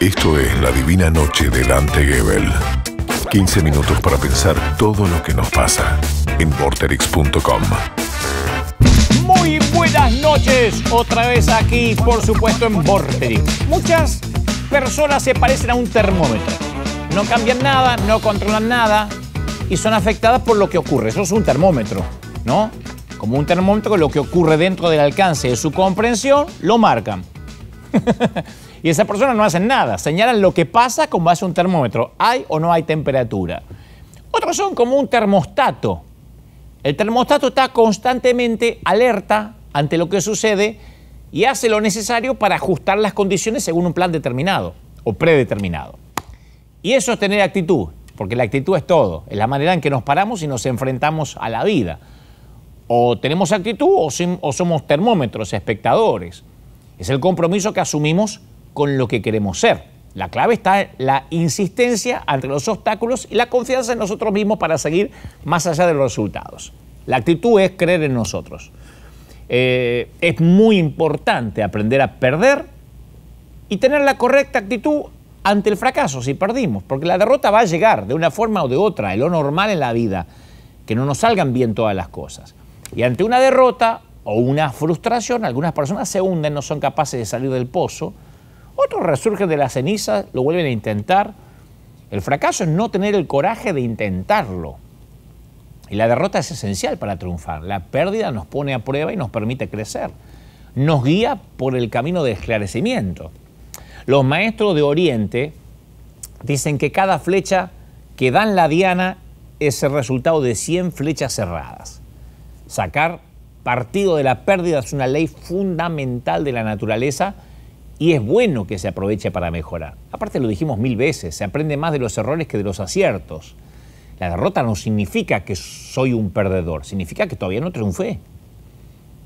Esto es La Divina Noche de Dante Gebel. 15 minutos para pensar todo lo que nos pasa en vorterix.com. Muy buenas noches, otra vez aquí, por supuesto, en Vorterix. Muchas personas se parecen a un termómetro. No cambian nada, no controlan nada y son afectadas por lo que ocurre. Eso es un termómetro, ¿no? Como un termómetro, lo que ocurre dentro del alcance de su comprensión lo marcan. y esas personas no hacen nada, señalan lo que pasa base a un termómetro, hay o no hay temperatura. Otros son como un termostato. El termostato está constantemente alerta ante lo que sucede y hace lo necesario para ajustar las condiciones según un plan determinado o predeterminado. Y eso es tener actitud, porque la actitud es todo, es la manera en que nos paramos y nos enfrentamos a la vida. O tenemos actitud o, o somos termómetros, espectadores. Es el compromiso que asumimos con lo que queremos ser. La clave está en la insistencia ante los obstáculos y la confianza en nosotros mismos para seguir más allá de los resultados. La actitud es creer en nosotros. Eh, es muy importante aprender a perder y tener la correcta actitud ante el fracaso si perdimos, porque la derrota va a llegar de una forma o de otra, es lo normal en la vida, que no nos salgan bien todas las cosas. Y ante una derrota o una frustración, algunas personas se hunden, no son capaces de salir del pozo, otros resurgen de las cenizas, lo vuelven a intentar. El fracaso es no tener el coraje de intentarlo. Y la derrota es esencial para triunfar. La pérdida nos pone a prueba y nos permite crecer. Nos guía por el camino de esclarecimiento. Los maestros de Oriente dicen que cada flecha que dan la diana es el resultado de 100 flechas cerradas. Sacar partido de la pérdida es una ley fundamental de la naturaleza y es bueno que se aproveche para mejorar. Aparte lo dijimos mil veces, se aprende más de los errores que de los aciertos. La derrota no significa que soy un perdedor, significa que todavía no triunfé.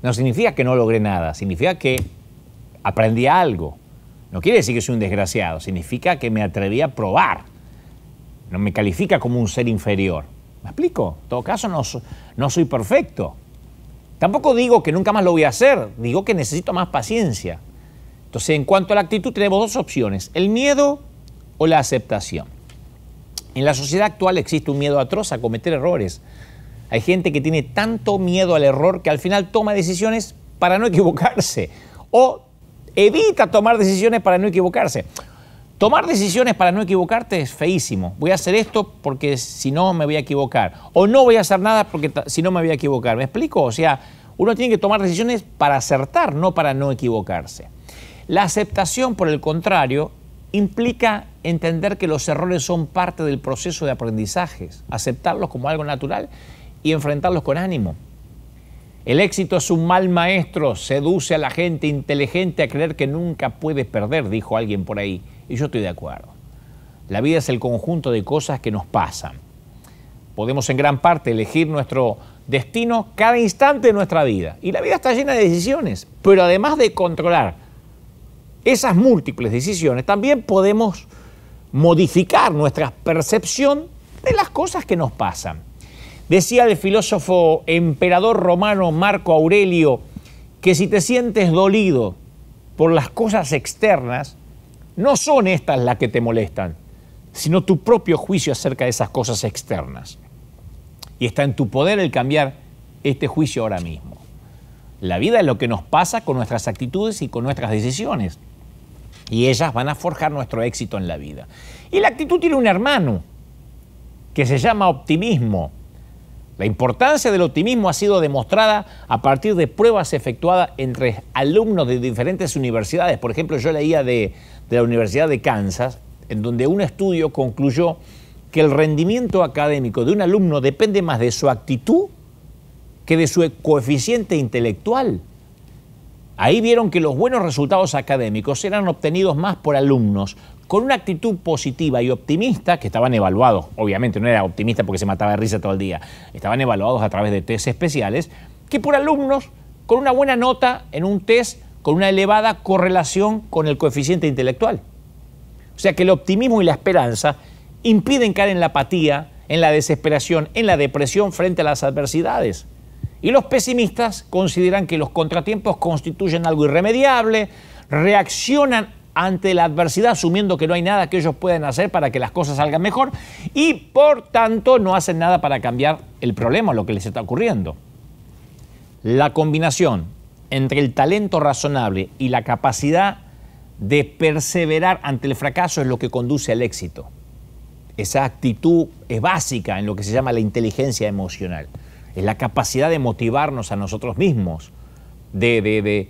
No significa que no logré nada, significa que aprendí algo. No quiere decir que soy un desgraciado, significa que me atreví a probar. No me califica como un ser inferior. ¿Me explico? En todo caso, no, no soy perfecto. Tampoco digo que nunca más lo voy a hacer, digo que necesito más paciencia. Entonces, en cuanto a la actitud, tenemos dos opciones, el miedo o la aceptación. En la sociedad actual existe un miedo atroz a cometer errores. Hay gente que tiene tanto miedo al error que al final toma decisiones para no equivocarse o evita tomar decisiones para no equivocarse. Tomar decisiones para no equivocarte es feísimo. Voy a hacer esto porque si no me voy a equivocar. O no voy a hacer nada porque si no me voy a equivocar. ¿Me explico? O sea, uno tiene que tomar decisiones para acertar, no para no equivocarse. La aceptación, por el contrario, implica entender que los errores son parte del proceso de aprendizajes, aceptarlos como algo natural y enfrentarlos con ánimo. El éxito es un mal maestro, seduce a la gente inteligente a creer que nunca puede perder, dijo alguien por ahí, y yo estoy de acuerdo. La vida es el conjunto de cosas que nos pasan. Podemos en gran parte elegir nuestro destino cada instante de nuestra vida, y la vida está llena de decisiones, pero además de controlar esas múltiples decisiones también podemos modificar nuestra percepción de las cosas que nos pasan. Decía el filósofo emperador romano Marco Aurelio que si te sientes dolido por las cosas externas, no son estas las que te molestan, sino tu propio juicio acerca de esas cosas externas. Y está en tu poder el cambiar este juicio ahora mismo. La vida es lo que nos pasa con nuestras actitudes y con nuestras decisiones y ellas van a forjar nuestro éxito en la vida. Y la actitud tiene un hermano que se llama optimismo. La importancia del optimismo ha sido demostrada a partir de pruebas efectuadas entre alumnos de diferentes universidades. Por ejemplo, yo leía de, de la Universidad de Kansas, en donde un estudio concluyó que el rendimiento académico de un alumno depende más de su actitud que de su coeficiente intelectual. Ahí vieron que los buenos resultados académicos eran obtenidos más por alumnos con una actitud positiva y optimista, que estaban evaluados, obviamente no era optimista porque se mataba de risa todo el día, estaban evaluados a través de test especiales, que por alumnos con una buena nota en un test con una elevada correlación con el coeficiente intelectual. O sea que el optimismo y la esperanza impiden caer en la apatía, en la desesperación, en la depresión frente a las adversidades. Y los pesimistas consideran que los contratiempos constituyen algo irremediable, reaccionan ante la adversidad asumiendo que no hay nada que ellos puedan hacer para que las cosas salgan mejor y por tanto no hacen nada para cambiar el problema, lo que les está ocurriendo. La combinación entre el talento razonable y la capacidad de perseverar ante el fracaso es lo que conduce al éxito. Esa actitud es básica en lo que se llama la inteligencia emocional es la capacidad de motivarnos a nosotros mismos, de,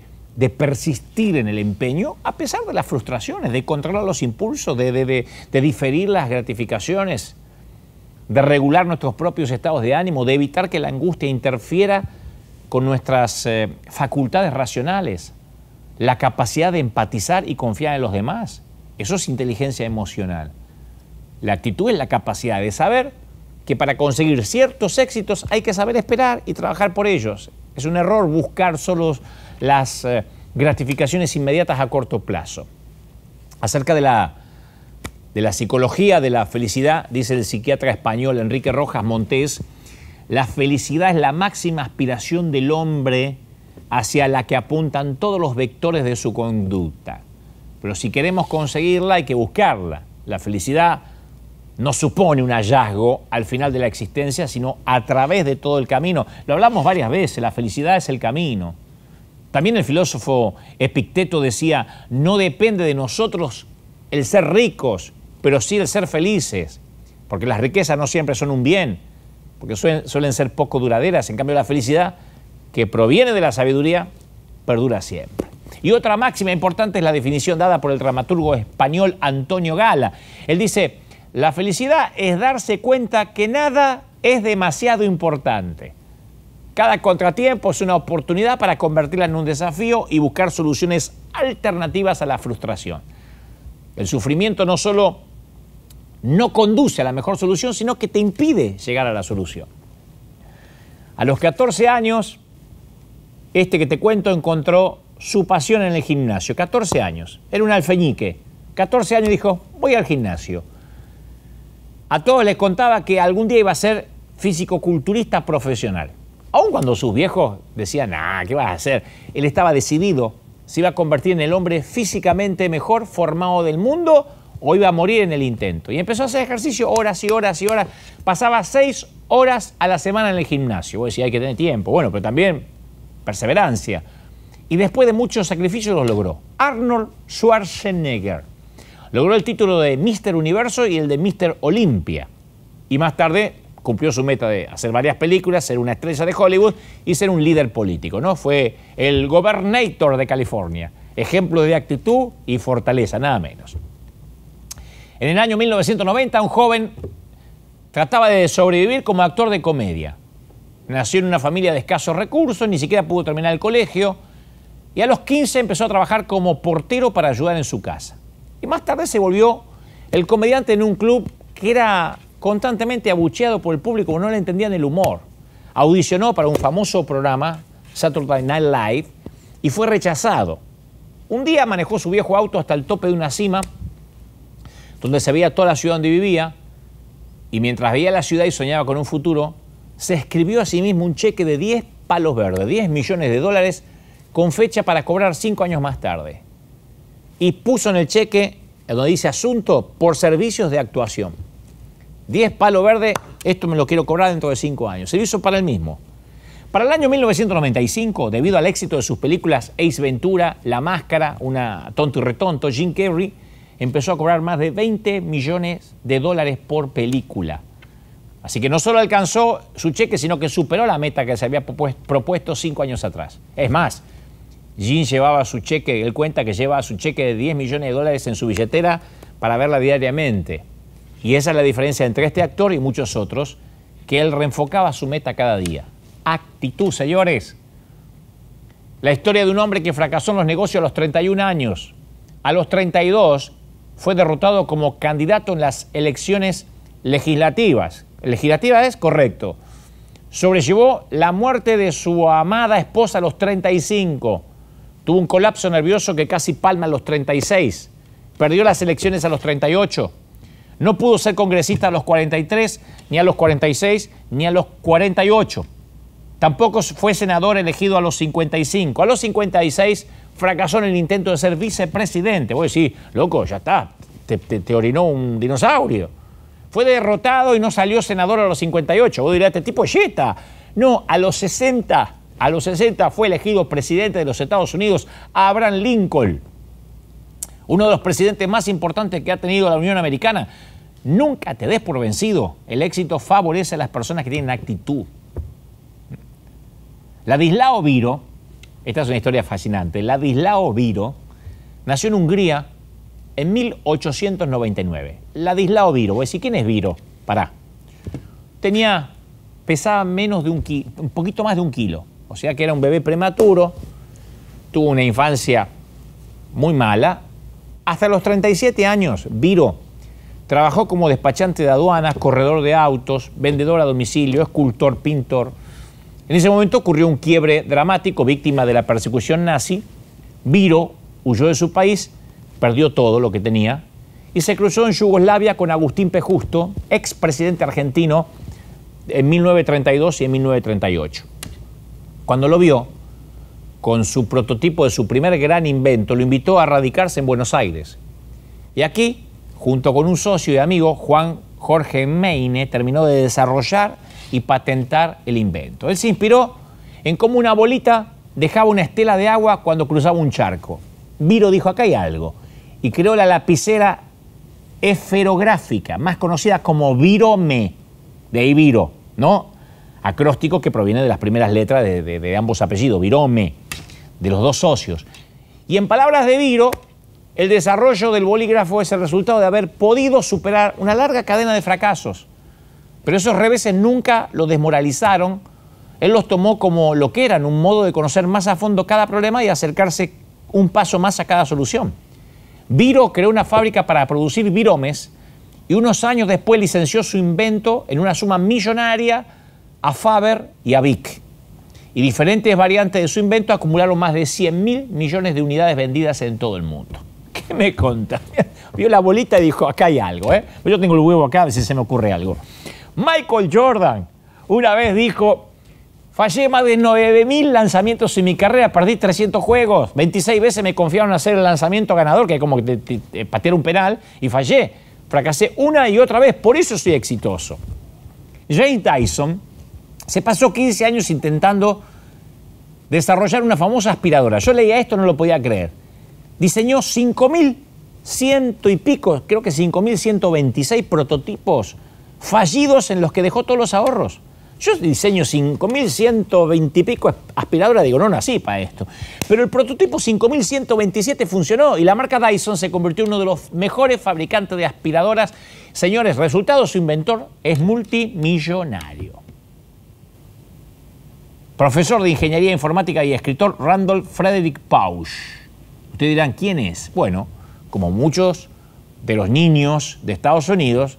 persistir en el empeño a pesar de las frustraciones, de controlar los impulsos, de, diferir las gratificaciones, de regular nuestros propios estados de ánimo, de evitar que la angustia interfiera con nuestras eh, facultades racionales, la capacidad de empatizar y confiar en los demás. Eso es inteligencia emocional. La actitud es la capacidad de saber que para conseguir ciertos éxitos hay que saber esperar y trabajar por ellos. Es un error buscar solo las eh, gratificaciones inmediatas a corto plazo. Acerca de la, de la psicología de la felicidad, dice el psiquiatra español Enrique Rojas Montés, la felicidad es la máxima aspiración del hombre hacia la que apuntan todos los vectores de su conducta. Pero si queremos conseguirla hay que buscarla. La felicidad no supone un hallazgo al final de la existencia, sino a través de todo el camino. Lo hablamos varias veces, la felicidad es el camino. También el filósofo Epicteto decía, no depende de nosotros el ser ricos, pero sí el ser felices, porque las riquezas no siempre son un bien, porque suelen, ser poco duraderas, en cambio la felicidad que proviene de la sabiduría perdura siempre. Y otra máxima importante es la definición dada por el dramaturgo español Antonio Gala. Él dice, la felicidad es darse cuenta que nada es demasiado importante. Cada contratiempo es una oportunidad para convertirla en un desafío y buscar soluciones alternativas a la frustración. El sufrimiento no solo no conduce a la mejor solución, sino que te impide llegar a la solución. A los 14 años, este que te cuento encontró su pasión en el gimnasio. 14 años. Era un alfeñique. 14 años dijo, voy al gimnasio a todos les contaba que algún día iba a ser físico-culturista profesional. Aun cuando sus viejos decían, ah, ¿qué vas a hacer? Él estaba decidido, se iba a convertir en el hombre físicamente mejor formado del mundo o iba a morir en el intento. Y empezó a hacer ejercicio horas y horas y horas. Pasaba seis horas a la semana en el gimnasio. Vos decís, hay que tener tiempo. Bueno, pero también perseverancia. Y después de muchos sacrificios los logró. Arnold Schwarzenegger. Logró el título de Mister Universo y el de Mister Olimpia. Y más tarde cumplió su meta de hacer varias películas, ser una estrella de Hollywood y ser un líder político, ¿no? Fue el gobernator de California. Ejemplo de actitud y fortaleza, nada menos. En el año 1990, un joven trataba de sobrevivir como actor de comedia. Nació en una familia de escasos recursos, ni siquiera pudo terminar el colegio y a los 15 empezó a trabajar como portero para ayudar en su casa. Y más tarde se volvió el comediante en un club que era constantemente abucheado por el público, no le entendían el humor. Audicionó para un famoso programa, Saturday Night Live, y fue rechazado. Un día manejó su viejo auto hasta el tope de una cima, donde se veía toda la ciudad donde vivía, y mientras veía la ciudad y soñaba con un futuro, se escribió a sí mismo un cheque de 10 palos verdes, 10 millones de dólares, con fecha para cobrar 5 años más tarde y puso en el cheque, eh, donde dice asunto, por servicios de actuación. 10 palo verde, esto me lo quiero cobrar dentro de 5 años. Se para el mismo. Para el año 1995, debido al éxito de sus películas Ace Ventura, La Máscara, Una Tonto y Retonto, Jim Carrey empezó a cobrar más de 20 millones de dólares por película. Así que no solo alcanzó su cheque, sino que superó la meta que se había propuesto cinco años atrás. Es más, Jim llevaba su cheque, él cuenta que lleva su cheque de 10 millones de dólares en su billetera para verla diariamente. Y esa es la diferencia entre este actor y muchos otros, que él reenfocaba su meta cada día. Actitud, señores. La historia de un hombre que fracasó en los negocios a los 31 años. A los 32 fue derrotado como candidato en las elecciones legislativas. Legislativa es correcto. Sobrellevó la muerte de su amada esposa a los 35 Tuvo un colapso nervioso que casi palma a los 36. Perdió las elecciones a los 38. No pudo ser congresista a los 43, ni a los 46, ni a los 48. Tampoco fue senador elegido a los 55. A los 56 fracasó en el intento de ser vicepresidente. Voy a decir, loco, ya está, te, orinó un dinosaurio. Fue derrotado y no salió senador a los 58. Vos dirás, este tipo es No, a los 60 a los 60 fue elegido presidente de los Estados Unidos Abraham Lincoln, uno de los presidentes más importantes que ha tenido la Unión Americana. Nunca te des por vencido. El éxito favorece a las personas que tienen actitud. Ladislao Viro, esta es una historia fascinante, Ladislao Viro nació en Hungría en 1899. Ladislao Viro, voy a decir, ¿quién es Viro? Pará. Tenía, pesaba menos de un kilo, un poquito más de un kilo. O sea que era un bebé prematuro, tuvo una infancia muy mala. Hasta los 37 años, Viro trabajó como despachante de aduanas, corredor de autos, vendedor a domicilio, escultor, pintor. En ese momento ocurrió un quiebre dramático, víctima de la persecución nazi. Viro huyó de su país, perdió todo lo que tenía y se cruzó en Yugoslavia con Agustín Pejusto, Justo, expresidente argentino en 1932 y en 1938. Cuando lo vio, con su prototipo de su primer gran invento, lo invitó a radicarse en Buenos Aires. Y aquí, junto con un socio y amigo, Juan Jorge Meine, terminó de desarrollar y patentar el invento. Él se inspiró en cómo una bolita dejaba una estela de agua cuando cruzaba un charco. Viro dijo, acá hay algo, y creó la lapicera esferográfica, más conocida como Viro-Me, de ahí Viro, ¿no? acróstico que proviene de las primeras letras de, ambos apellidos, Virome, de los dos socios. Y en palabras de Viro, el desarrollo del bolígrafo es el resultado de haber podido superar una larga cadena de fracasos. Pero esos reveses nunca lo desmoralizaron. Él los tomó como lo que eran, un modo de conocer más a fondo cada problema y acercarse un paso más a cada solución. Viro creó una fábrica para producir viromes y unos años después licenció su invento en una suma millonaria a Faber y a Vic. Y diferentes variantes de su invento acumularon más de 100 mil millones de unidades vendidas en todo el mundo. ¿Qué me conta? Vio la bolita y dijo, acá hay algo, ¿eh? Yo tengo el huevo acá, a ver si se me ocurre algo. Michael Jordan una vez dijo, Fallé más de mil lanzamientos en mi carrera, perdí 300 juegos, 26 veces me confiaron hacer el lanzamiento ganador, que es como patear un penal, y fallé. Fracasé una y otra vez, por eso soy exitoso. Jane Tyson se pasó 15 años intentando desarrollar una famosa aspiradora. Yo leía esto, no lo podía creer. Diseñó 5.100 y pico, creo que 5.126 prototipos fallidos en los que dejó todos los ahorros. Yo diseño 5.120 y pico aspiradora, digo, no nací para esto. Pero el prototipo 5.127 funcionó y la marca Dyson se convirtió en uno de los mejores fabricantes de aspiradoras. Señores, resultado, su inventor es multimillonario profesor de Ingeniería Informática y escritor Randolph Frederick Pausch. usted dirán, ¿quién es? Bueno, como muchos de los niños de Estados Unidos,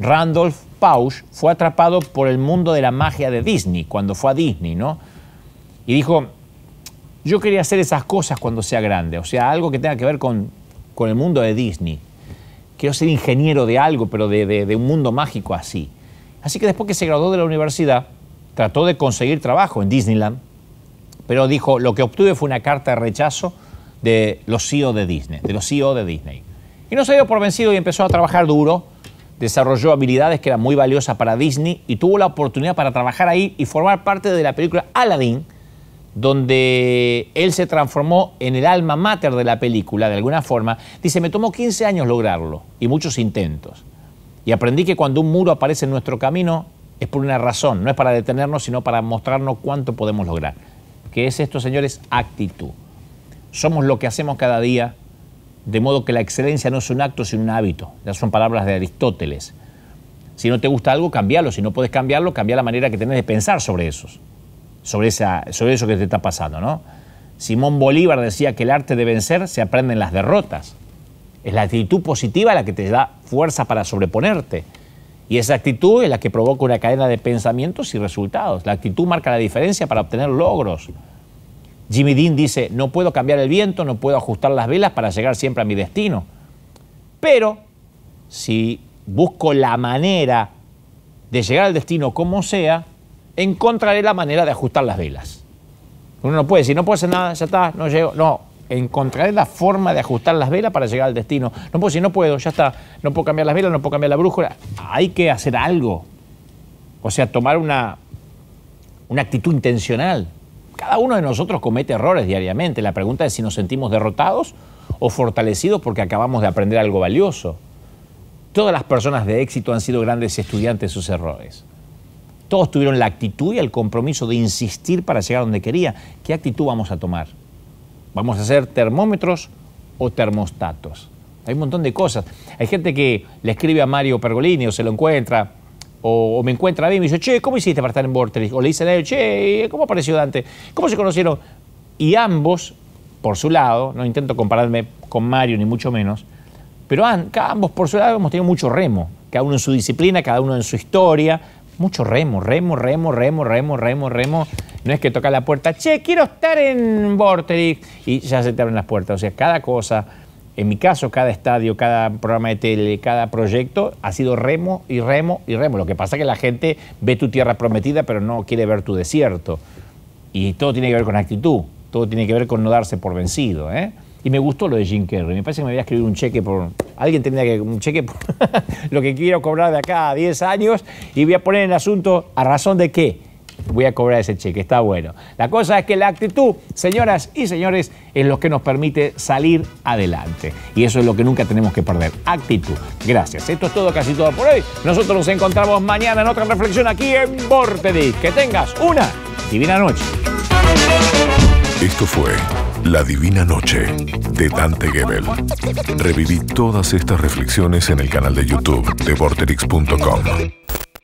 Randolph Pausch fue atrapado por el mundo de la magia de Disney, cuando fue a Disney, ¿no? Y dijo, yo quería hacer esas cosas cuando sea grande, o sea, algo que tenga que ver con, el mundo de Disney. Quiero ser ingeniero de algo, pero de un mundo mágico así. Así que después que se graduó de la universidad, trató de conseguir trabajo en Disneyland, pero dijo, lo que obtuve fue una carta de rechazo de los CEO de Disney, de los e de Disney. Y no se dio por vencido y empezó a trabajar duro, desarrolló habilidades que eran muy valiosas para Disney y tuvo la oportunidad para trabajar ahí y formar parte de la película Aladdin, donde él se transformó en el alma mater de la película, de alguna forma. Dice, me tomó 15 años lograrlo y muchos intentos. Y aprendí que cuando un muro aparece en nuestro camino, es por una razón, no es para detenernos, sino para mostrarnos cuánto podemos lograr. ¿Qué es esto, señores? Actitud. Somos lo que hacemos cada día, de modo que la excelencia no es un acto, sino un hábito. Ya son palabras de Aristóteles. Si no te gusta algo, cambialo. Si no puedes cambiarlo, cambia la manera que tenés de pensar sobre eso, sobre, esa, sobre eso que te está pasando, ¿no? Simón Bolívar decía que el arte de vencer se aprende en las derrotas. Es la actitud positiva la que te da fuerza para sobreponerte. Y esa actitud es la que provoca una cadena de pensamientos y resultados. La actitud marca la diferencia para obtener logros. Jimmy Dean dice, no puedo cambiar el viento, no puedo ajustar las velas para llegar siempre a mi destino. Pero si busco la manera de llegar al destino como sea, encontraré la manera de ajustar las velas. Uno no puede decir, no puedo hacer nada, ya está, no llego. No, encontraré la forma de ajustar las velas para llegar al destino. No puedo si no puedo, ya está, no puedo cambiar las velas, no puedo cambiar la brújula. Hay que hacer algo. O sea, tomar una, una actitud intencional. Cada uno de nosotros comete errores diariamente. La pregunta es si nos sentimos derrotados o fortalecidos porque acabamos de aprender algo valioso. Todas las personas de éxito han sido grandes estudiantes de sus errores. Todos tuvieron la actitud y el compromiso de insistir para llegar donde quería. ¿Qué actitud vamos a tomar? vamos a hacer termómetros o termostatos. Hay un montón de cosas. Hay gente que le escribe a Mario Pergolini o se lo encuentra, o, me encuentra a mí y me dice, che, ¿cómo hiciste para estar en Vortrix? O le dice, a él, che, ¿cómo apareció Dante? ¿Cómo se conocieron? Y ambos, por su lado, no intento compararme con Mario ni mucho menos, pero ambos por su lado hemos tenido mucho remo, cada uno en su disciplina, cada uno en su historia, mucho remo, remo, remo, remo, remo, remo, remo. No es que toca la puerta, che, quiero estar en Vorterix y ya se te abren las puertas. O sea, cada cosa, en mi caso, cada estadio, cada programa de tele, cada proyecto ha sido remo y remo y remo. Lo que pasa es que la gente ve tu tierra prometida, pero no quiere ver tu desierto. Y todo tiene que ver con actitud, todo tiene que ver con no darse por vencido. ¿eh? Y me gustó lo de Jim Carrey. Me parece que me voy a escribir un cheque por. Alguien tendría que. Un cheque por lo que quiero cobrar de acá a 10 años. Y voy a poner en asunto a razón de qué voy a cobrar ese cheque. Está bueno. La cosa es que la actitud, señoras y señores, es lo que nos permite salir adelante. Y eso es lo que nunca tenemos que perder. Actitud. Gracias. Esto es todo, casi todo por hoy. Nosotros nos encontramos mañana en otra reflexión aquí en Bortedi. Que tengas una divina noche. Esto fue. La Divina Noche, de Dante Gebel. Reviví todas estas reflexiones en el canal de YouTube de vorterix.com.